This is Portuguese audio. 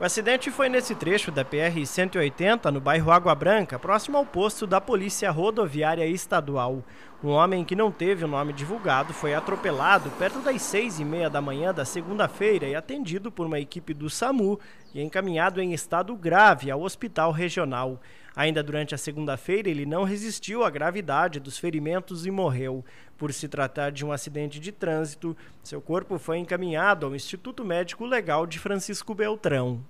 O acidente foi nesse trecho da PR-180, no bairro Água Branca, próximo ao posto da Polícia Rodoviária Estadual. Um homem que não teve o nome divulgado foi atropelado perto das seis e meia da manhã da segunda-feira e atendido por uma equipe do SAMU e encaminhado em estado grave ao hospital regional. Ainda durante a segunda-feira, ele não resistiu à gravidade dos ferimentos e morreu. Por se tratar de um acidente de trânsito, seu corpo foi encaminhado ao Instituto Médico Legal de Francisco Beltrão.